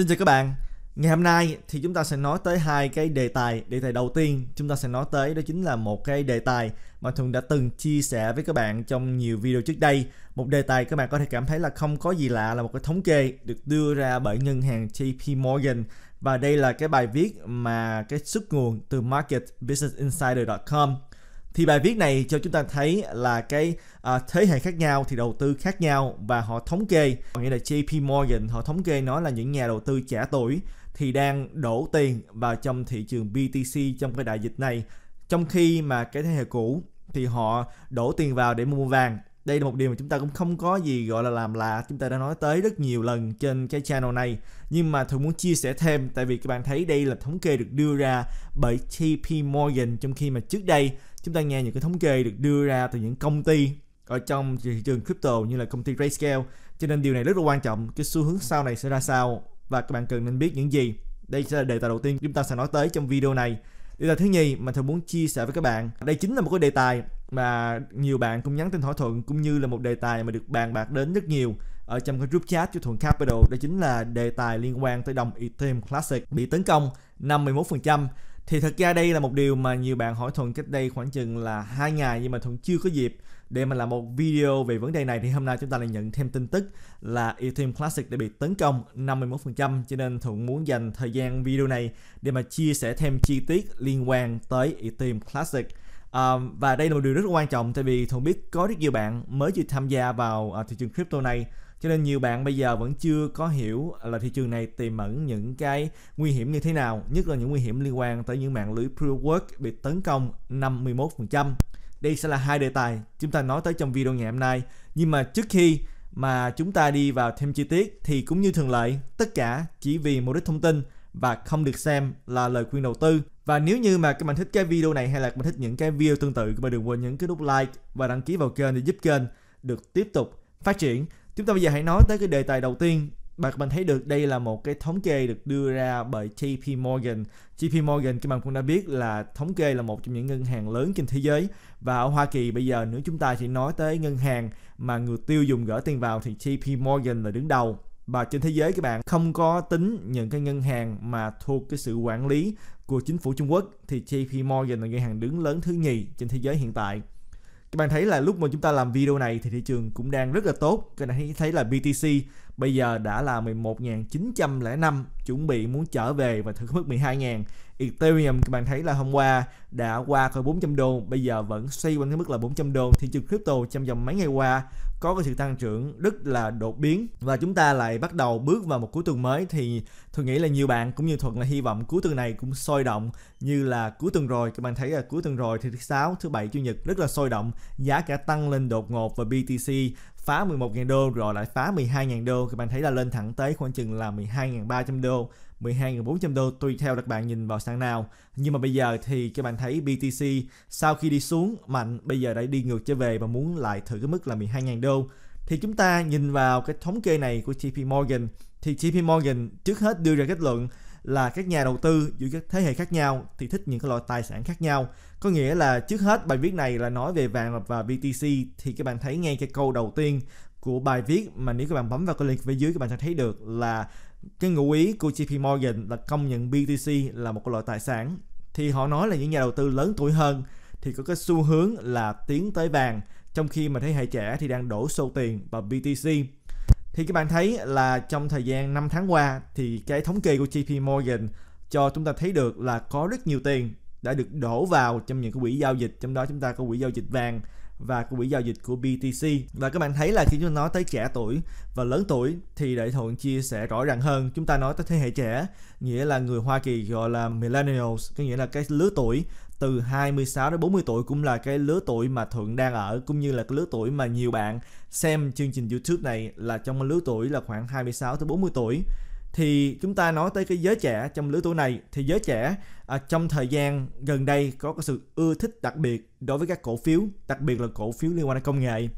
Xin chào các bạn. Ngày hôm nay thì chúng ta sẽ nói tới hai cái đề tài. Đề tài đầu tiên chúng ta sẽ nói tới đó chính là một cái đề tài mà Thuận đã từng chia sẻ với các bạn trong nhiều video trước đây. Một đề tài các bạn có thể cảm thấy là không có gì lạ là một cái thống kê được đưa ra bởi ngân hàng JP Morgan và đây là cái bài viết mà cái xuất nguồn từ marketbusinessinsider.com thì bài viết này cho chúng ta thấy là cái à, thế hệ khác nhau thì đầu tư khác nhau và họ thống kê có nghĩa là JP Morgan họ thống kê nó là những nhà đầu tư trẻ tuổi thì đang đổ tiền vào trong thị trường BTC trong cái đại dịch này trong khi mà cái thế hệ cũ thì họ đổ tiền vào để mua vàng đây là một điều mà chúng ta cũng không có gì gọi là làm lạ chúng ta đã nói tới rất nhiều lần trên cái channel này nhưng mà thường muốn chia sẻ thêm tại vì các bạn thấy đây là thống kê được đưa ra bởi JP Morgan trong khi mà trước đây chúng ta nghe những cái thống kê được đưa ra từ những công ty ở trong thị trường crypto như là công ty Grayscale cho nên điều này rất là quan trọng cái xu hướng sau này sẽ ra sao và các bạn cần nên biết những gì đây sẽ là đề tài đầu tiên chúng ta sẽ nói tới trong video này đề tài thứ nhì mà thường muốn chia sẻ với các bạn đây chính là một cái đề tài mà nhiều bạn cũng nhắn tin thỏa thuận cũng như là một đề tài mà được bàn bạc đến rất nhiều ở trong cái group chat cho Thuận Capital đó chính là đề tài liên quan tới đồng Ethereum Classic bị tấn công 51%. Thì thật ra đây là một điều mà nhiều bạn hỏi Thuận cách đây khoảng chừng là hai ngày nhưng mà Thuận chưa có dịp để mà làm một video về vấn đề này thì hôm nay chúng ta lại nhận thêm tin tức là Ethereum Classic đã bị tấn công 51% cho nên Thuận muốn dành thời gian video này để mà chia sẻ thêm chi tiết liên quan tới Ethereum Classic à, và đây là một điều rất quan trọng tại vì Thuận biết có rất nhiều bạn mới chỉ tham gia vào à, thị trường crypto này cho nên nhiều bạn bây giờ vẫn chưa có hiểu là thị trường này tiềm ẩn những cái nguy hiểm như thế nào nhất là những nguy hiểm liên quan tới những mạng lưới Proof work bị tấn công 51% đây sẽ là hai đề tài chúng ta nói tới trong video ngày hôm nay nhưng mà trước khi mà chúng ta đi vào thêm chi tiết thì cũng như thường lệ tất cả chỉ vì mục đích thông tin và không được xem là lời khuyên đầu tư. Và nếu như mà các bạn thích cái video này hay là các bạn thích những cái video tương tự, các bạn đừng quên nhấn cái nút like và đăng ký vào kênh để giúp kênh được tiếp tục phát triển. Chúng ta bây giờ hãy nói tới cái đề tài đầu tiên bạn mình thấy được đây là một cái thống kê được đưa ra bởi JP Morgan. JP Morgan các bạn cũng đã biết là thống kê là một trong những ngân hàng lớn trên thế giới và ở Hoa Kỳ bây giờ nếu chúng ta chỉ nói tới ngân hàng mà người tiêu dùng gửi tiền vào thì JP Morgan là đứng đầu và trên thế giới các bạn không có tính những cái ngân hàng mà thuộc cái sự quản lý của chính phủ Trung Quốc thì JP Morgan là ngân hàng đứng lớn thứ nhì trên thế giới hiện tại các bạn thấy là lúc mà chúng ta làm video này thì thị trường cũng đang rất là tốt các bạn thấy, thấy là BTC bây giờ đã là 11.905 chuẩn bị muốn trở về và thử mức 12.000 Ethereum các bạn thấy là hôm qua đã qua khỏi 400 đô bây giờ vẫn xoay quanh cái mức là 400 đô thị trường crypto trong vòng mấy ngày qua có cái sự tăng trưởng rất là đột biến và chúng ta lại bắt đầu bước vào một cuối tuần mới thì Thuận nghĩ là nhiều bạn cũng như Thuận là hy vọng cuối tuần này cũng sôi động như là cuối tuần rồi. Các bạn thấy là cuối tuần rồi thì thứ sáu, thứ bảy, chủ nhật rất là sôi động. Giá cả tăng lên đột ngột và BTC phá 11.000 đô rồi lại phá 12.000 đô. Các bạn thấy là lên thẳng tới khoảng chừng là 12.300 đô. 12.400 đô tùy theo các bạn nhìn vào sáng nào. Nhưng mà bây giờ thì các bạn thấy BTC sau khi đi xuống mạnh bây giờ đã đi ngược trở về và muốn lại thử cái mức là 12.000 đô. Thì chúng ta nhìn vào cái thống kê này của JP Morgan thì JP Morgan trước hết đưa ra kết luận là các nhà đầu tư giữa các thế hệ khác nhau thì thích những cái loại tài sản khác nhau. Có nghĩa là trước hết bài viết này là nói về vàng và BTC thì các bạn thấy ngay cái câu đầu tiên của bài viết mà nếu các bạn bấm vào cái link phía dưới các bạn sẽ thấy được là cái ngụ ý của JP Morgan là công nhận BTC là một cái loại tài sản thì họ nói là những nhà đầu tư lớn tuổi hơn thì có cái xu hướng là tiến tới vàng trong khi mà thế hệ trẻ thì đang đổ xô tiền vào BTC thì các bạn thấy là trong thời gian 5 tháng qua thì cái thống kê của JP Morgan cho chúng ta thấy được là có rất nhiều tiền đã được đổ vào trong những cái quỹ giao dịch trong đó chúng ta có quỹ giao dịch vàng và quỹ giao dịch của BTC và các bạn thấy là khi chúng ta nói tới trẻ tuổi và lớn tuổi thì đại thuận chia sẻ rõ ràng hơn chúng ta nói tới thế hệ trẻ nghĩa là người Hoa Kỳ gọi là millennials có nghĩa là cái lứa tuổi từ 26 đến 40 tuổi cũng là cái lứa tuổi mà Thuận đang ở cũng như là cái lứa tuổi mà nhiều bạn xem chương trình YouTube này là trong lứa tuổi là khoảng 26 tới 40 tuổi thì chúng ta nói tới cái giới trẻ trong lứa tuổi này thì giới trẻ à, trong thời gian gần đây có cái sự ưa thích đặc biệt đối với các cổ phiếu đặc biệt là cổ phiếu liên quan đến công nghệ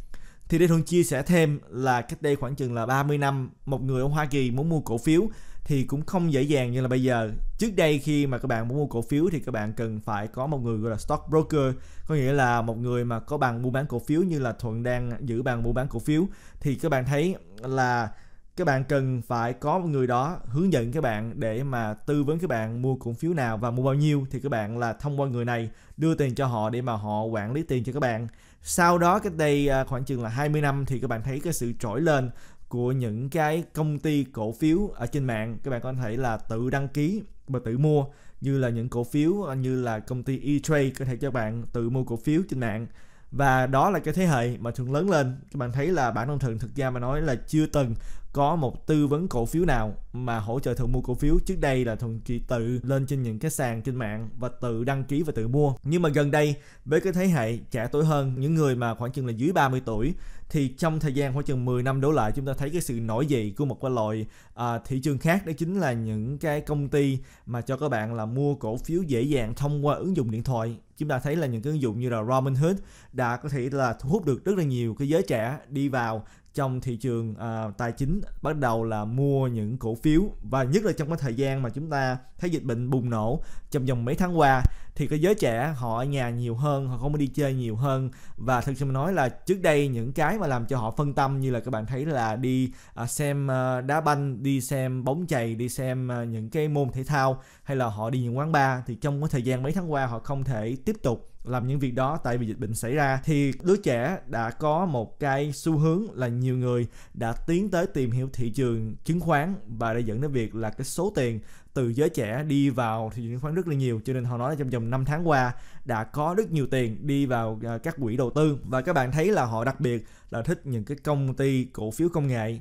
thì để thuận chia sẻ thêm là cách đây khoảng chừng là 30 năm một người ở Hoa Kỳ muốn mua cổ phiếu thì cũng không dễ dàng như là bây giờ trước đây khi mà các bạn muốn mua cổ phiếu thì các bạn cần phải có một người gọi là stock broker có nghĩa là một người mà có bằng mua bán cổ phiếu như là thuận đang giữ bằng mua bán cổ phiếu thì các bạn thấy là các bạn cần phải có một người đó hướng dẫn các bạn để mà tư vấn các bạn mua cổ phiếu nào và mua bao nhiêu thì các bạn là thông qua người này đưa tiền cho họ để mà họ quản lý tiền cho các bạn sau đó cách đây à, khoảng chừng là 20 năm thì các bạn thấy cái sự trỗi lên của những cái công ty cổ phiếu ở trên mạng các bạn có thể là tự đăng ký và tự mua như là những cổ phiếu như là công ty E-Trade có thể cho bạn tự mua cổ phiếu trên mạng và đó là cái thế hệ mà thường lớn lên các bạn thấy là bản thân thường thực ra mà nói là chưa từng có một tư vấn cổ phiếu nào mà hỗ trợ thuận mua cổ phiếu trước đây là thuận chỉ tự lên trên những cái sàn trên mạng và tự đăng ký và tự mua nhưng mà gần đây với cái thế hệ trẻ tuổi hơn những người mà khoảng chừng là dưới 30 tuổi thì trong thời gian khoảng chừng 10 năm đổ lại chúng ta thấy cái sự nổi dậy của một cái loại à, thị trường khác đó chính là những cái công ty mà cho các bạn là mua cổ phiếu dễ dàng thông qua ứng dụng điện thoại chúng ta thấy là những cái ứng dụng như là Robinhood đã có thể là thu hút được rất là nhiều cái giới trẻ đi vào trong thị trường à, tài chính bắt đầu là mua những cổ phiếu và nhất là trong cái thời gian mà chúng ta thấy dịch bệnh bùng nổ trong vòng mấy tháng qua thì cái giới trẻ họ ở nhà nhiều hơn họ không đi chơi nhiều hơn và thực sự mà nói là trước đây những cái mà làm cho họ phân tâm như là các bạn thấy là đi à, xem à, đá banh đi xem bóng chày đi xem à, những cái môn thể thao hay là họ đi những quán bar thì trong cái thời gian mấy tháng qua họ không thể tiếp tục làm những việc đó tại vì dịch bệnh xảy ra thì đứa trẻ đã có một cái xu hướng là nhiều người đã tiến tới tìm hiểu thị trường chứng khoán và đã dẫn đến việc là cái số tiền từ giới trẻ đi vào thị trường chứng khoán rất là nhiều cho nên họ nói là trong vòng 5 tháng qua đã có rất nhiều tiền đi vào à, các quỹ đầu tư và các bạn thấy là họ đặc biệt là thích những cái công ty cổ phiếu công nghệ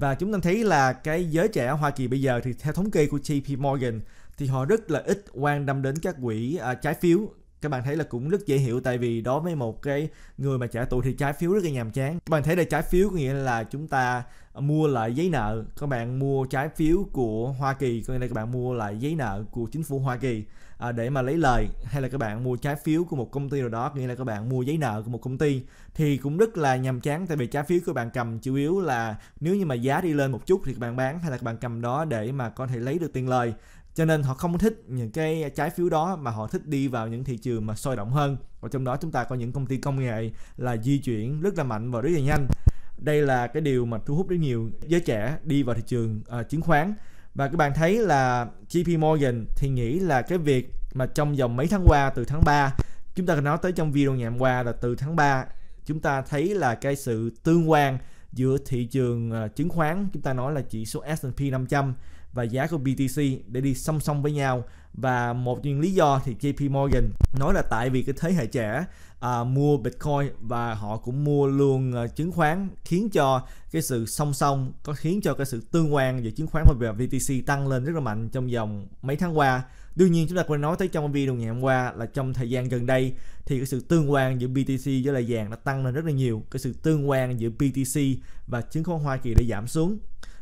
và chúng ta thấy là cái giới trẻ Hoa Kỳ bây giờ thì theo thống kê của JP Morgan thì họ rất là ít quan tâm đến các quỹ à, trái phiếu các bạn thấy là cũng rất dễ hiểu tại vì đối với một cái người mà trả tù thì trái phiếu rất là nhàm chán các bạn thấy đây trái phiếu có nghĩa là chúng ta mua lại giấy nợ các bạn mua trái phiếu của Hoa Kỳ có nghĩa là các bạn mua lại giấy nợ của chính phủ Hoa Kỳ à, để mà lấy lời hay là các bạn mua trái phiếu của một công ty nào đó nghĩa là các bạn mua giấy nợ của một công ty thì cũng rất là nhàm chán tại vì trái phiếu của bạn cầm chủ yếu là nếu như mà giá đi lên một chút thì các bạn bán hay là các bạn cầm đó để mà có thể lấy được tiền lời cho nên họ không thích những cái trái phiếu đó mà họ thích đi vào những thị trường mà sôi động hơn và trong đó chúng ta có những công ty công nghệ là di chuyển rất là mạnh và rất là nhanh đây là cái điều mà thu hút rất nhiều giới trẻ đi vào thị trường uh, chứng khoán và các bạn thấy là JP Morgan thì nghĩ là cái việc mà trong vòng mấy tháng qua từ tháng 3 chúng ta nói tới trong video ngày hôm qua là từ tháng 3 chúng ta thấy là cái sự tương quan giữa thị trường uh, chứng khoán chúng ta nói là chỉ số S&P 500 và giá của BTC để đi song song với nhau và một những lý do thì JP Morgan nói là tại vì cái thế hệ trẻ à, mua Bitcoin và họ cũng mua luôn à, chứng khoán khiến cho cái sự song song có khiến cho cái sự tương quan giữa chứng khoán và BTC tăng lên rất là mạnh trong vòng mấy tháng qua đương nhiên chúng ta quên nói tới trong video ngày hôm qua là trong thời gian gần đây thì cái sự tương quan giữa BTC với lại vàng đã tăng lên rất là nhiều cái sự tương quan giữa BTC và chứng khoán Hoa Kỳ đã giảm xuống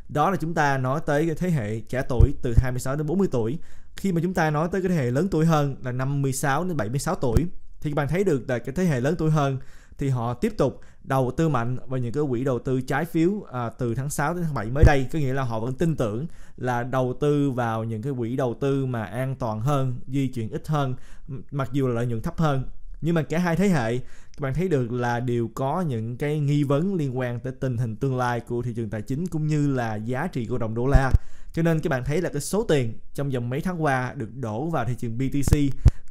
đó là chúng ta nói tới cái thế hệ trẻ tuổi từ 26 đến 40 tuổi khi mà chúng ta nói tới cái thế hệ lớn tuổi hơn là 56 đến 76 tuổi thì các bạn thấy được là cái thế hệ lớn tuổi hơn thì họ tiếp tục đầu tư mạnh vào những cái quỹ đầu tư trái phiếu à, từ tháng 6 đến tháng 7 mới đây có nghĩa là họ vẫn tin tưởng là đầu tư vào những cái quỹ đầu tư mà an toàn hơn di chuyển ít hơn mặc dù là lợi nhuận thấp hơn nhưng mà cả hai thế hệ các bạn thấy được là đều có những cái nghi vấn liên quan tới tình hình tương lai của thị trường tài chính cũng như là giá trị của đồng đô la cho nên các bạn thấy là cái số tiền trong vòng mấy tháng qua được đổ vào thị trường BTC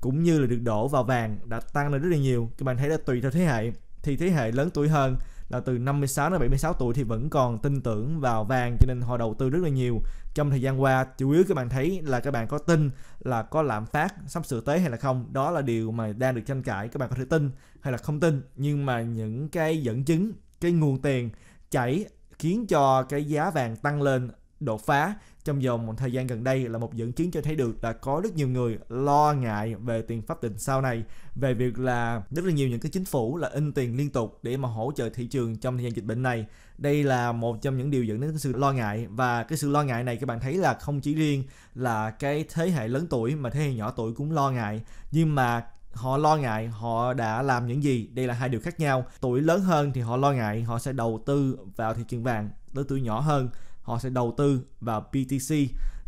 cũng như là được đổ vào vàng đã tăng lên rất là nhiều các bạn thấy là tùy theo thế hệ thì thế hệ lớn tuổi hơn là từ 56 đến 76 tuổi thì vẫn còn tin tưởng vào vàng cho nên họ đầu tư rất là nhiều trong thời gian qua chủ yếu các bạn thấy là các bạn có tin là có lạm phát sắp sửa tới hay là không đó là điều mà đang được tranh cãi các bạn có thể tin hay là không tin nhưng mà những cái dẫn chứng cái nguồn tiền chảy khiến cho cái giá vàng tăng lên đột phá trong vòng một thời gian gần đây là một dẫn chứng cho thấy được là có rất nhiều người lo ngại về tiền pháp định sau này về việc là rất là nhiều những cái chính phủ là in tiền liên tục để mà hỗ trợ thị trường trong thời gian dịch bệnh này đây là một trong những điều dẫn đến cái sự lo ngại và cái sự lo ngại này các bạn thấy là không chỉ riêng là cái thế hệ lớn tuổi mà thế hệ nhỏ tuổi cũng lo ngại nhưng mà họ lo ngại họ đã làm những gì đây là hai điều khác nhau tuổi lớn hơn thì họ lo ngại họ sẽ đầu tư vào thị trường vàng tới tuổi nhỏ hơn họ sẽ đầu tư vào BTC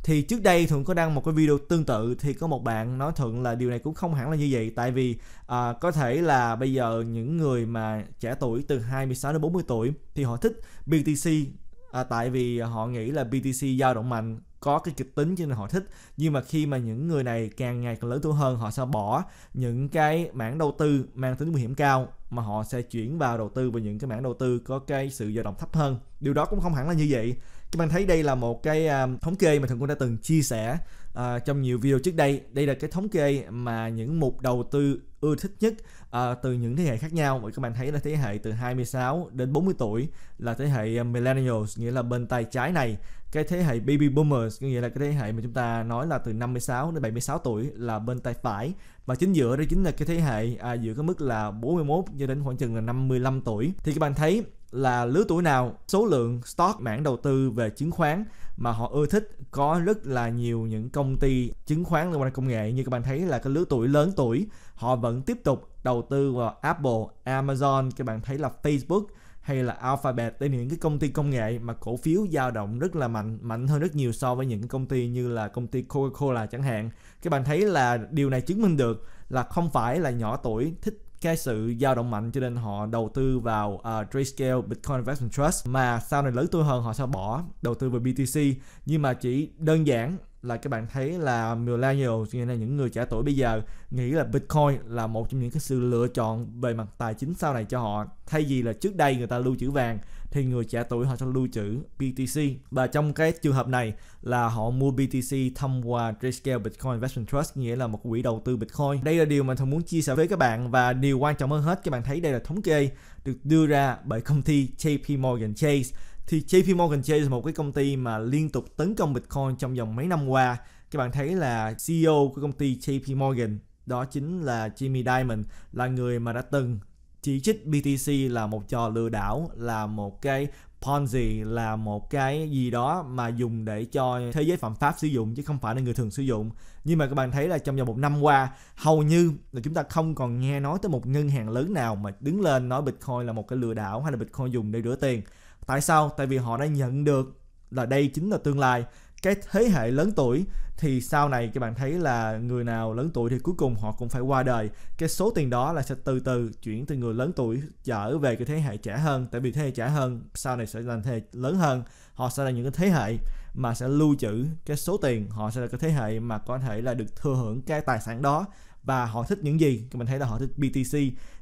thì trước đây thuận có đăng một cái video tương tự thì có một bạn nói thuận là điều này cũng không hẳn là như vậy tại vì à, có thể là bây giờ những người mà trẻ tuổi từ 26 đến 40 tuổi thì họ thích BTC à, tại vì họ nghĩ là BTC dao động mạnh có cái kịch tính cho nên họ thích nhưng mà khi mà những người này càng ngày càng lớn tuổi hơn họ sẽ bỏ những cái mảng đầu tư mang tính nguy hiểm cao mà họ sẽ chuyển vào đầu tư vào những cái mảng đầu tư có cái sự dao động thấp hơn điều đó cũng không hẳn là như vậy các bạn thấy đây là một cái à, thống kê mà thần cũng đã từng chia sẻ uh, trong nhiều video trước đây đây là cái thống kê mà những mục đầu tư ưa thích nhất uh, từ những thế hệ khác nhau và các bạn thấy là thế hệ từ 26 đến 40 tuổi là thế hệ millennials nghĩa là bên tay trái này cái thế hệ baby boomers nghĩa là cái thế hệ mà chúng ta nói là từ 56 đến 76 tuổi là bên tay phải và chính giữa đó chính là cái thế hệ à, giữa cái mức là 41 cho đến khoảng chừng là 55 tuổi thì các bạn thấy là lứa tuổi nào, số lượng stock mảng đầu tư về chứng khoán mà họ ưa thích có rất là nhiều những công ty chứng khoán liên quan công nghệ như các bạn thấy là cái lứa tuổi lớn tuổi họ vẫn tiếp tục đầu tư vào Apple, Amazon, các bạn thấy là Facebook hay là Alphabet đây là những cái công ty công nghệ mà cổ phiếu dao động rất là mạnh mạnh hơn rất nhiều so với những công ty như là công ty Coca-Cola chẳng hạn các bạn thấy là điều này chứng minh được là không phải là nhỏ tuổi thích cái sự dao động mạnh cho nên họ đầu tư vào uh, Grayscale Bitcoin Investment Trust mà sau này lớn tôi hơn họ sẽ bỏ đầu tư vào BTC nhưng mà chỉ đơn giản là các bạn thấy là millennials nghĩa là những người trẻ tuổi bây giờ nghĩ là Bitcoin là một trong những cái sự lựa chọn về mặt tài chính sau này cho họ thay vì là trước đây người ta lưu trữ vàng thì người trẻ tuổi họ sẽ lưu trữ BTC và trong cái trường hợp này là họ mua BTC thông qua Grayscale Bitcoin Investment Trust nghĩa là một quỹ đầu tư Bitcoin đây là điều mà thường muốn chia sẻ với các bạn và điều quan trọng hơn hết các bạn thấy đây là thống kê được đưa ra bởi công ty JP Morgan Chase thì JP Morgan Chase là một cái công ty mà liên tục tấn công Bitcoin trong vòng mấy năm qua. Các bạn thấy là CEO của công ty JP Morgan đó chính là Jimmy Diamond là người mà đã từng chỉ trích BTC là một trò lừa đảo, là một cái Ponzi là một cái gì đó mà dùng để cho thế giới phạm pháp sử dụng chứ không phải là người thường sử dụng. Nhưng mà các bạn thấy là trong vòng một năm qua hầu như là chúng ta không còn nghe nói tới một ngân hàng lớn nào mà đứng lên nói Bitcoin là một cái lừa đảo hay là Bitcoin dùng để rửa tiền. Tại sao? Tại vì họ đã nhận được là đây chính là tương lai. Cái thế hệ lớn tuổi thì sau này các bạn thấy là người nào lớn tuổi thì cuối cùng họ cũng phải qua đời. Cái số tiền đó là sẽ từ từ chuyển từ người lớn tuổi trở về cái thế hệ trẻ hơn. Tại vì thế hệ trẻ hơn sau này sẽ là thế hệ lớn hơn. Họ sẽ là những cái thế hệ mà sẽ lưu trữ cái số tiền. Họ sẽ là cái thế hệ mà có thể là được thừa hưởng cái tài sản đó và họ thích những gì các bạn thấy là họ thích BTC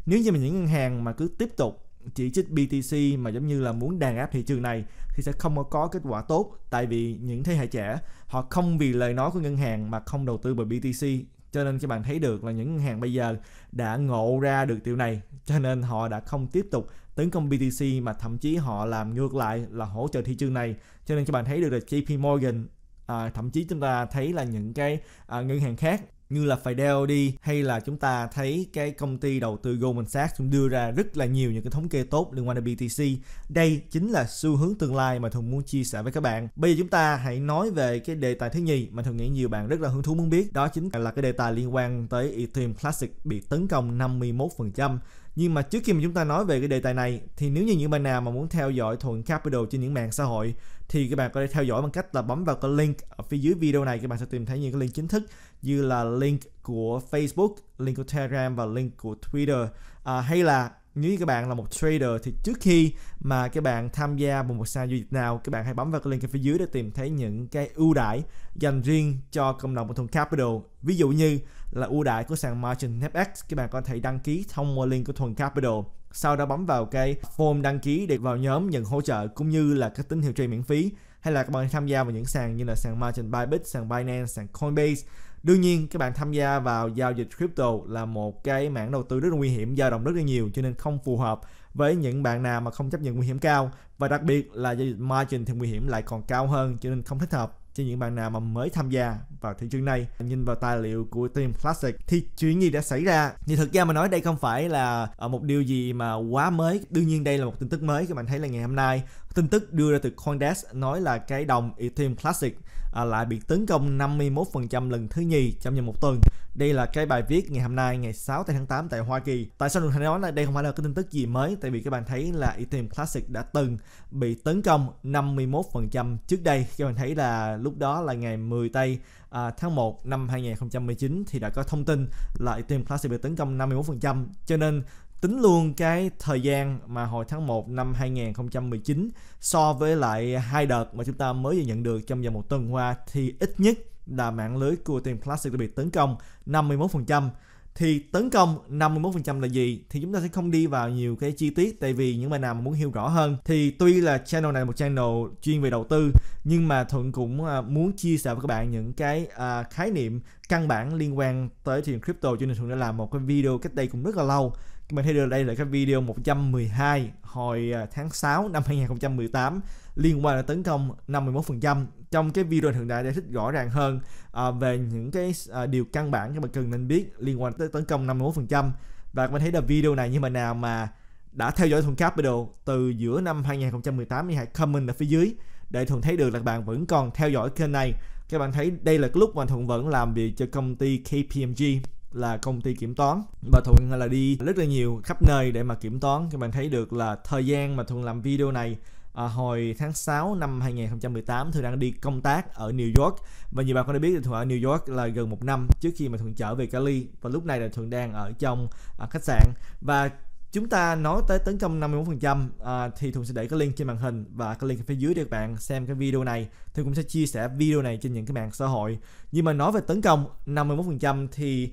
nếu như mà những ngân hàng mà cứ tiếp tục chỉ trích BTC mà giống như là muốn đàn áp thị trường này thì sẽ không có kết quả tốt tại vì những thế hệ trẻ họ không vì lời nói của ngân hàng mà không đầu tư vào BTC cho nên các bạn thấy được là những ngân hàng bây giờ đã ngộ ra được điều này cho nên họ đã không tiếp tục tấn công BTC mà thậm chí họ làm ngược lại là hỗ trợ thị trường này cho nên các bạn thấy được là JP Morgan à, thậm chí chúng ta thấy là những cái à, ngân hàng khác như là Fidel đi hay là chúng ta thấy cái công ty đầu tư Goldman Sachs cũng đưa ra rất là nhiều những cái thống kê tốt liên quan đến BTC. Đây chính là xu hướng tương lai mà Thường muốn chia sẻ với các bạn. Bây giờ chúng ta hãy nói về cái đề tài thứ nhì mà Thường nghĩ nhiều bạn rất là hứng thú muốn biết. Đó chính là cái đề tài liên quan tới Ethereum Classic bị tấn công 51%. Nhưng mà trước khi mà chúng ta nói về cái đề tài này thì nếu như những bạn nào mà muốn theo dõi Thuận Capital trên những mạng xã hội thì các bạn có thể theo dõi bằng cách là bấm vào cái link ở phía dưới video này các bạn sẽ tìm thấy những cái link chính thức như là link của Facebook, link của Telegram và link của Twitter à, hay là nếu các bạn là một trader thì trước khi mà các bạn tham gia vào một sàn giao dịch nào các bạn hãy bấm vào cái link ở phía dưới để tìm thấy những cái ưu đãi dành riêng cho cộng đồng của Thuần Capital ví dụ như là ưu đãi của sàn Margin FX e các bạn có thể đăng ký thông qua link của Thuần Capital sau đó bấm vào cái form đăng ký để vào nhóm nhận hỗ trợ cũng như là các tín hiệu trade miễn phí hay là các bạn tham gia vào những sàn như là sàn Margin Bybit, sàn Binance, sàn Coinbase đương nhiên các bạn tham gia vào giao dịch crypto là một cái mảng đầu tư rất là nguy hiểm dao động rất là nhiều cho nên không phù hợp với những bạn nào mà không chấp nhận nguy hiểm cao và đặc biệt là giao dịch margin thì nguy hiểm lại còn cao hơn cho nên không thích hợp cho những bạn nào mà mới tham gia vào thị trường này nhìn vào tài liệu của team classic thì chuyện gì đã xảy ra thì thực ra mà nói đây không phải là ờ, một điều gì mà quá mới đương nhiên đây là một tin tức mới các bạn thấy là ngày hôm nay tin tức đưa ra từ coindesk nói là cái đồng ethereum classic à, lại bị tấn công 51% lần thứ nhì trong vòng một tuần. Đây là cái bài viết ngày hôm nay ngày 6 tháng 8 tại Hoa Kỳ. Tại sao mình Thành nói là đây không phải là cái tin tức gì mới tại vì các bạn thấy là Ethereum Classic đã từng bị tấn công 51% trước đây. Các bạn thấy là lúc đó là ngày 10 tây à, tháng 1 năm 2019 thì đã có thông tin là Ethereum Classic bị tấn công 51% cho nên tính luôn cái thời gian mà hồi tháng 1 năm 2019 so với lại hai đợt mà chúng ta mới vừa nhận được trong vòng một tuần qua thì ít nhất là mạng lưới của team classic đã bị tấn công 51%. Thì tấn công 51% là gì? Thì chúng ta sẽ không đi vào nhiều cái chi tiết tại vì những bạn nào mà muốn hiểu rõ hơn thì tuy là channel này là một channel chuyên về đầu tư nhưng mà Thuận cũng à, muốn chia sẻ với các bạn những cái à, khái niệm căn bản liên quan tới thị trường crypto cho nên thường đã làm một cái video cách đây cũng rất là lâu mình thấy được đây là cái video 112 hồi à, tháng 6 năm 2018 liên quan đến tấn công 51% trong cái video thường đã giải thích rõ ràng hơn à, về những cái à, điều căn bản các bạn cần nên biết liên quan tới tấn công 51% và các bạn thấy là video này nhưng mà nào mà đã theo dõi thuần capital từ giữa năm 2018 thì hãy comment ở phía dưới để thuần thấy được là bạn vẫn còn theo dõi kênh này các bạn thấy đây là cái lúc mà thuận vẫn làm việc cho công ty kpmg là công ty kiểm toán và thuận là đi rất là nhiều khắp nơi để mà kiểm toán các bạn thấy được là thời gian mà thuận làm video này à, hồi tháng 6 năm 2018 Thuận đang đi công tác ở New York và nhiều bạn có thể biết thì Thuận ở New York là gần một năm trước khi mà Thuận trở về Cali và lúc này là Thuận đang ở trong à, khách sạn và Chúng ta nói tới tấn công 54% à, thì Thùng sẽ để cái link trên màn hình và cái link ở phía dưới để các bạn xem cái video này. Thì cũng sẽ chia sẻ video này trên những cái mạng xã hội. Nhưng mà nói về tấn công 51% thì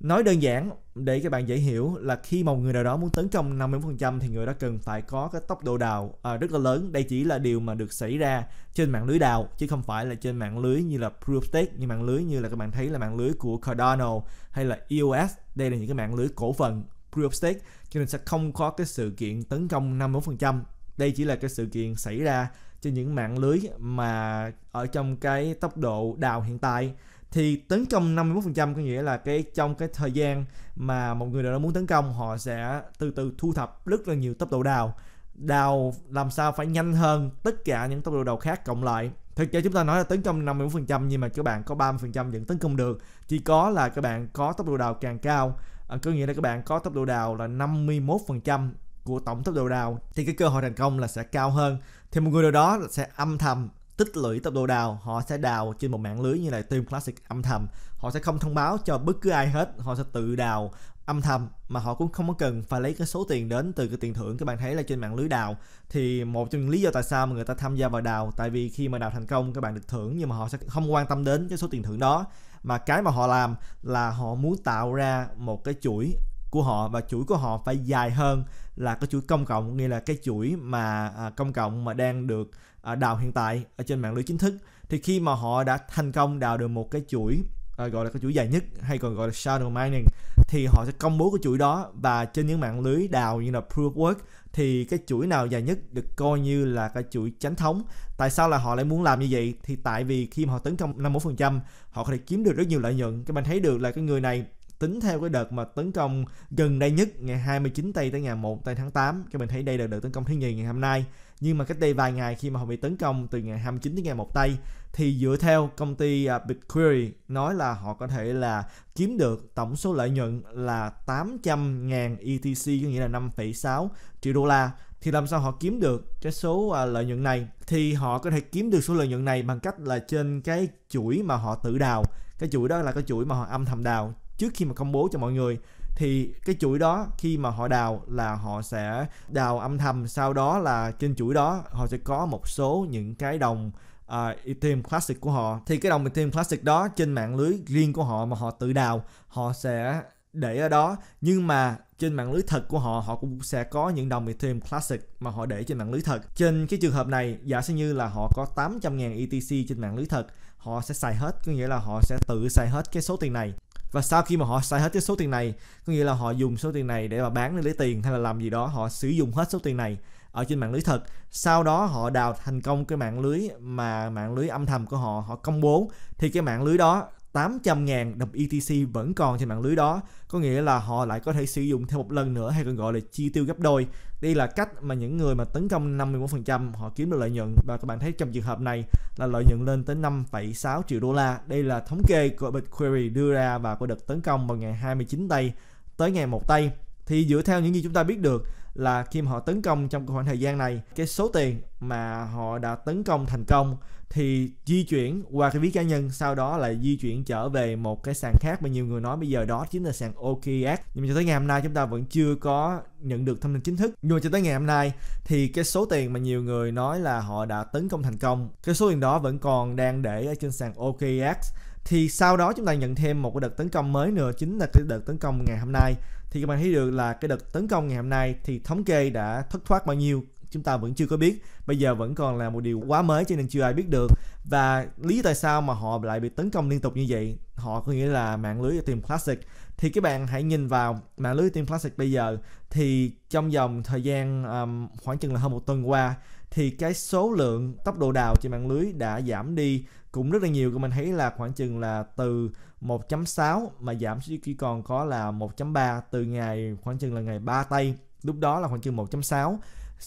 Nói đơn giản để các bạn dễ hiểu là khi một người nào đó muốn tấn công 50% thì người đó cần phải có cái tốc độ đào à, rất là lớn. Đây chỉ là điều mà được xảy ra trên mạng lưới đào chứ không phải là trên mạng lưới như là Proofstake như mạng lưới như là các bạn thấy là mạng lưới của Cardano hay là EOS. Đây là những cái mạng lưới cổ phần Proofstake cho nên sẽ không có cái sự kiện tấn công 51%. Đây chỉ là cái sự kiện xảy ra trên những mạng lưới mà ở trong cái tốc độ đào hiện tại thì tấn công 51% có nghĩa là cái trong cái thời gian mà một người nào đó muốn tấn công họ sẽ từ từ thu thập rất là nhiều tốc độ đào đào làm sao phải nhanh hơn tất cả những tốc độ đào khác cộng lại thực ra chúng ta nói là tấn công 51% nhưng mà các bạn có 30% vẫn tấn công được chỉ có là các bạn có tốc độ đào càng cao à, có nghĩa là các bạn có tốc độ đào là 51% của tổng tốc độ đào thì cái cơ hội thành công là sẽ cao hơn thì một người nào đó sẽ âm thầm tích lũy tốc độ đào họ sẽ đào trên một mạng lưới như là team classic âm thầm họ sẽ không thông báo cho bất cứ ai hết họ sẽ tự đào âm thầm mà họ cũng không có cần phải lấy cái số tiền đến từ cái tiền thưởng các bạn thấy là trên mạng lưới đào thì một trong những lý do tại sao mà người ta tham gia vào đào tại vì khi mà đào thành công các bạn được thưởng nhưng mà họ sẽ không quan tâm đến cái số tiền thưởng đó mà cái mà họ làm là họ muốn tạo ra một cái chuỗi của họ và chuỗi của họ phải dài hơn là cái chuỗi công cộng nghĩa là cái chuỗi mà à, công cộng mà đang được à, đào hiện tại ở trên mạng lưới chính thức thì khi mà họ đã thành công đào được một cái chuỗi Ờ, gọi là cái chuỗi dài nhất hay còn gọi là shadow mining thì họ sẽ công bố cái chuỗi đó và trên những mạng lưới đào như là proof work thì cái chuỗi nào dài nhất được coi như là cái chuỗi chánh thống tại sao là họ lại muốn làm như vậy thì tại vì khi mà họ tấn công 51% họ có thể kiếm được rất nhiều lợi nhuận các bạn thấy được là cái người này tính theo cái đợt mà tấn công gần đây nhất ngày 29 tây tới ngày 1 tây tháng 8 các bạn thấy đây là đợt tấn công thứ nhì ngày hôm nay nhưng mà cách đây vài ngày khi mà họ bị tấn công từ ngày 29 tới ngày 1 tây thì dựa theo công ty à, Bitquery nói là họ có thể là kiếm được tổng số lợi nhuận là 800.000 ETC có nghĩa là 5,6 triệu đô la thì làm sao họ kiếm được cái số à, lợi nhuận này thì họ có thể kiếm được số lợi nhuận này bằng cách là trên cái chuỗi mà họ tự đào cái chuỗi đó là cái chuỗi mà họ âm thầm đào trước khi mà công bố cho mọi người thì cái chuỗi đó khi mà họ đào là họ sẽ đào âm thầm sau đó là trên chuỗi đó họ sẽ có một số những cái đồng uh, Ethereum Classic của họ thì cái đồng Ethereum Classic đó trên mạng lưới riêng của họ mà họ tự đào họ sẽ để ở đó nhưng mà trên mạng lưới thật của họ họ cũng sẽ có những đồng Ethereum Classic mà họ để trên mạng lưới thật trên cái trường hợp này giả sử như là họ có 800.000 ETC trên mạng lưới thật họ sẽ xài hết có nghĩa là họ sẽ tự xài hết cái số tiền này và sau khi mà họ xài hết cái số tiền này có nghĩa là họ dùng số tiền này để mà bán để lấy tiền hay là làm gì đó họ sử dụng hết số tiền này ở trên mạng lưới thật sau đó họ đào thành công cái mạng lưới mà mạng lưới âm thầm của họ họ công bố thì cái mạng lưới đó 800 ngàn đồng ETC vẫn còn trên mạng lưới đó có nghĩa là họ lại có thể sử dụng thêm một lần nữa hay còn gọi là chi tiêu gấp đôi đây là cách mà những người mà tấn công 54% họ kiếm được lợi nhuận và các bạn thấy trong trường hợp này là lợi nhuận lên tới 5,6 triệu đô la đây là thống kê của Bitquery đưa ra và của đợt tấn công vào ngày 29 tây tới ngày 1 tây thì dựa theo những gì chúng ta biết được là khi mà họ tấn công trong khoảng thời gian này cái số tiền mà họ đã tấn công thành công thì di chuyển qua cái ví cá nhân sau đó lại di chuyển trở về một cái sàn khác mà nhiều người nói bây giờ đó chính là sàn OKX nhưng mà cho tới ngày hôm nay chúng ta vẫn chưa có nhận được thông tin chính thức nhưng mà cho tới ngày hôm nay thì cái số tiền mà nhiều người nói là họ đã tấn công thành công cái số tiền đó vẫn còn đang để ở trên sàn OKX thì sau đó chúng ta nhận thêm một cái đợt tấn công mới nữa chính là cái đợt tấn công ngày hôm nay thì các bạn thấy được là cái đợt tấn công ngày hôm nay thì thống kê đã thất thoát bao nhiêu chúng ta vẫn chưa có biết bây giờ vẫn còn là một điều quá mới cho nên chưa ai biết được và lý tại sao mà họ lại bị tấn công liên tục như vậy họ có nghĩa là mạng lưới team classic thì các bạn hãy nhìn vào mạng lưới team classic bây giờ thì trong vòng thời gian um, khoảng chừng là hơn một tuần qua thì cái số lượng tốc độ đào trên mạng lưới đã giảm đi cũng rất là nhiều của mình thấy là khoảng chừng là từ 1.6 mà giảm xuống chỉ còn có là 1.3 từ ngày khoảng chừng là ngày 3 tây lúc đó là khoảng chừng 1.6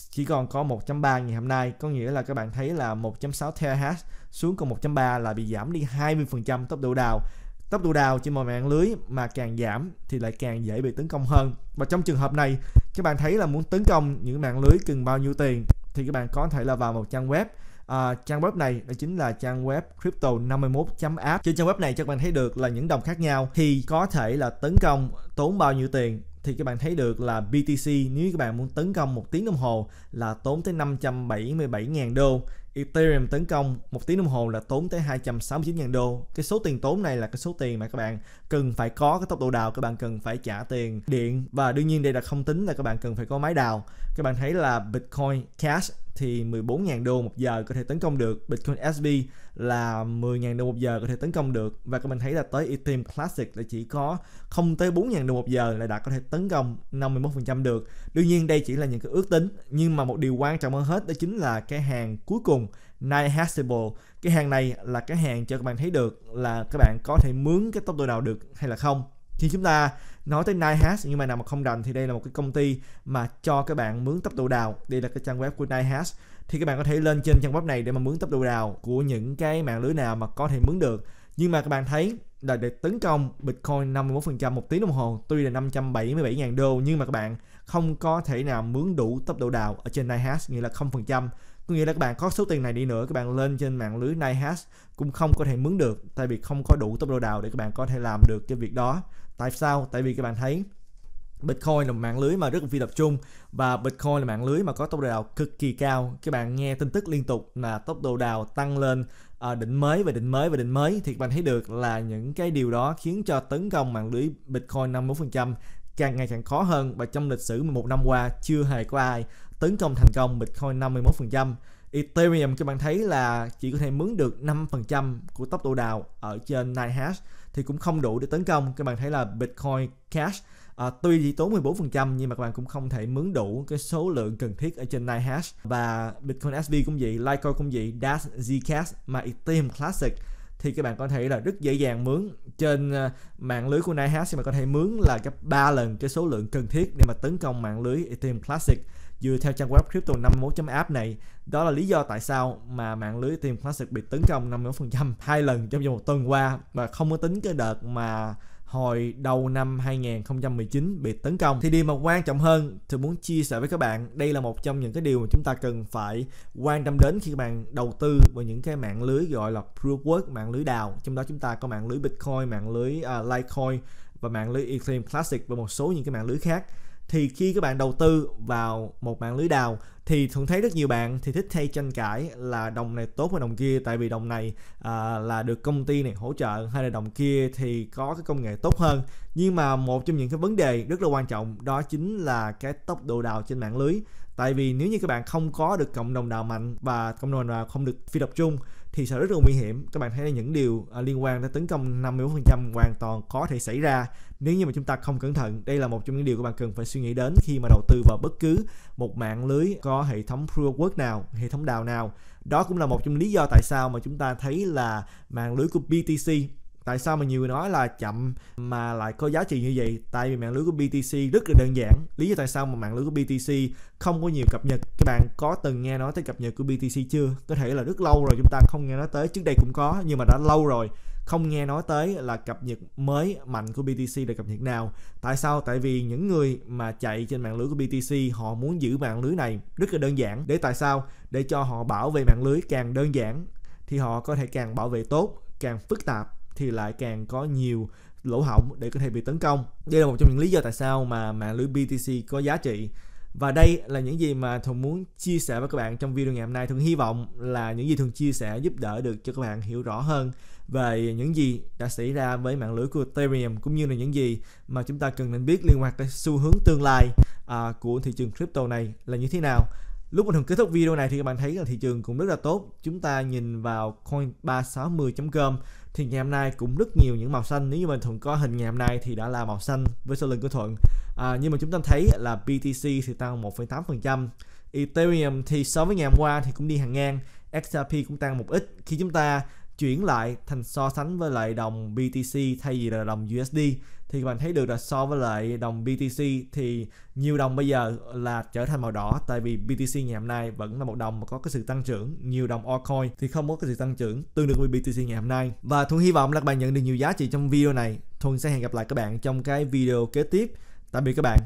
chỉ còn có 1.3 ngày hôm nay có nghĩa là các bạn thấy là 1.6 TH xuống còn 1.3 là bị giảm đi 20% tốc độ đào tốc độ đào trên mọi mạng lưới mà càng giảm thì lại càng dễ bị tấn công hơn và trong trường hợp này các bạn thấy là muốn tấn công những mạng lưới cần bao nhiêu tiền thì các bạn có thể là vào một trang web À, trang web này đó chính là trang web crypto 51.app trên trang web này cho các bạn thấy được là những đồng khác nhau thì có thể là tấn công tốn bao nhiêu tiền thì các bạn thấy được là BTC nếu các bạn muốn tấn công một tiếng đồng hồ là tốn tới 577.000 đô Ethereum tấn công một tiếng đồng hồ là tốn tới 269.000 đô. Cái số tiền tốn này là cái số tiền mà các bạn cần phải có cái tốc độ đào, các bạn cần phải trả tiền điện và đương nhiên đây là không tính là các bạn cần phải có máy đào. Các bạn thấy là Bitcoin Cash thì 14.000 đô một giờ có thể tấn công được Bitcoin sb là 10.000 đô một giờ có thể tấn công được và các bạn thấy là tới Ethereum Classic là chỉ có không tới 4.000 đô một giờ là đã có thể tấn công 51% được đương nhiên đây chỉ là những cái ước tính nhưng mà một điều quan trọng hơn hết đó chính là cái hàng cuối cùng Nihastable cái hàng này là cái hàng cho các bạn thấy được là các bạn có thể mướn cái tốc độ nào được hay là không khi chúng ta nói tới Nihas nhưng mà nào mà không rành thì đây là một cái công ty mà cho các bạn mướn tốc độ đào đây là cái trang web của Nihas thì các bạn có thể lên trên trang web này để mà mướn tốc độ đào của những cái mạng lưới nào mà có thể mướn được nhưng mà các bạn thấy là để tấn công Bitcoin 51% một tiếng đồng hồ tuy là 577.000 đô nhưng mà các bạn không có thể nào mướn đủ tốc độ đào ở trên Nihas nghĩa là 0% có nghĩa là các bạn có số tiền này đi nữa các bạn lên trên mạng lưới Nighthas cũng không có thể mướn được tại vì không có đủ tốc độ đào để các bạn có thể làm được cái việc đó tại sao tại vì các bạn thấy Bitcoin là mạng lưới mà rất phi tập trung và Bitcoin là mạng lưới mà có tốc độ đào cực kỳ cao. Các bạn nghe tin tức liên tục là tốc độ đào tăng lên à, đỉnh mới và đỉnh mới và đỉnh mới thì các bạn thấy được là những cái điều đó khiến cho tấn công mạng lưới Bitcoin 51% càng ngày càng khó hơn và trong lịch sử 11 năm qua chưa hề có ai tấn công thành công Bitcoin 51%. Ethereum các bạn thấy là chỉ có thể mướn được 5% của tốc độ đào ở trên Nihash thì cũng không đủ để tấn công. Các bạn thấy là Bitcoin Cash à, tuy chỉ tốn 14% nhưng mà các bạn cũng không thể mướn đủ cái số lượng cần thiết ở trên Nihash và Bitcoin SV cũng vậy, Litecoin cũng vậy, Dash, Zcash mà Ethereum Classic thì các bạn có thể là rất dễ dàng mướn trên ờ, mạng lưới của Nihas thì bạn có thể mướn là gấp 3 lần cái số lượng cần thiết để mà tấn công mạng lưới Ethereum Classic dựa theo trang web crypto 51.app này đó là lý do tại sao mà mạng lưới Ethereum Classic bị tấn công 51% hai lần trong vòng một tuần qua và không có tính cái đợt mà hồi đầu năm 2019 bị tấn công. Thì điều mà quan trọng hơn tôi muốn chia sẻ với các bạn, đây là một trong những cái điều mà chúng ta cần phải quan tâm đến khi các bạn đầu tư vào những cái mạng lưới gọi là proof work, mạng lưới đào. Trong đó chúng ta có mạng lưới Bitcoin, mạng lưới uh, Litecoin và mạng lưới Ethereum Classic và một số những cái mạng lưới khác thì khi các bạn đầu tư vào một mạng lưới đào thì thường thấy rất nhiều bạn thì thích hay tranh cãi là đồng này tốt hơn đồng kia tại vì đồng này à, là được công ty này hỗ trợ hay là đồng kia thì có cái công nghệ tốt hơn nhưng mà một trong những cái vấn đề rất là quan trọng đó chính là cái tốc độ đào trên mạng lưới tại vì nếu như các bạn không có được cộng đồng đào mạnh và cộng đồng đào không được phi tập trung thì sẽ rất là nguy hiểm các bạn thấy là những điều à, liên quan đến tấn công 54% hoàn toàn có thể xảy ra nếu như mà chúng ta không cẩn thận đây là một trong những điều các bạn cần phải suy nghĩ đến khi mà đầu tư vào bất cứ một mạng lưới có hệ thống proof work nào hệ thống đào nào đó cũng là một trong lý do tại sao mà chúng ta thấy là mạng lưới của BTC tại sao mà nhiều người nói là chậm mà lại có giá trị như vậy tại vì mạng lưới của BTC rất là đơn giản lý do tại sao mà mạng lưới của BTC không có nhiều cập nhật các bạn có từng nghe nói tới cập nhật của BTC chưa có thể là rất lâu rồi chúng ta không nghe nói tới trước đây cũng có nhưng mà đã lâu rồi không nghe nói tới là cập nhật mới mạnh của BTC là cập nhật nào tại sao tại vì những người mà chạy trên mạng lưới của BTC họ muốn giữ mạng lưới này rất là đơn giản để tại sao để cho họ bảo vệ mạng lưới càng đơn giản thì họ có thể càng bảo vệ tốt càng phức tạp thì lại càng có nhiều lỗ hổng để có thể bị tấn công. Đây là một trong những lý do tại sao mà mạng lưới BTC có giá trị. Và đây là những gì mà Thuận muốn chia sẻ với các bạn trong video ngày hôm nay. Thuận hy vọng là những gì Thuận chia sẻ giúp đỡ được cho các bạn hiểu rõ hơn về những gì đã xảy ra với mạng lưới của Ethereum cũng như là những gì mà chúng ta cần nên biết liên quan tới xu hướng tương lai à, của thị trường crypto này là như thế nào. Lúc mình kết thúc video này thì các bạn thấy là thị trường cũng rất là tốt. Chúng ta nhìn vào coin360.com thì ngày hôm nay cũng rất nhiều những màu xanh. Nếu như mình Thuận có hình ngày hôm nay thì đã là màu xanh với số lượng của Thuận. À, nhưng mà chúng ta thấy là BTC thì tăng 1,8%. Ethereum thì so với ngày hôm qua thì cũng đi hàng ngang. XRP cũng tăng một ít khi chúng ta chuyển lại thành so sánh với lại đồng BTC thay vì là đồng USD thì các bạn thấy được là so với lại đồng BTC thì nhiều đồng bây giờ là trở thành màu đỏ tại vì BTC ngày hôm nay vẫn là một đồng mà có cái sự tăng trưởng nhiều đồng altcoin thì không có cái sự tăng trưởng tương đương với BTC ngày hôm nay và Thuận hy vọng là các bạn nhận được nhiều giá trị trong video này Thuận sẽ hẹn gặp lại các bạn trong cái video kế tiếp tạm biệt các bạn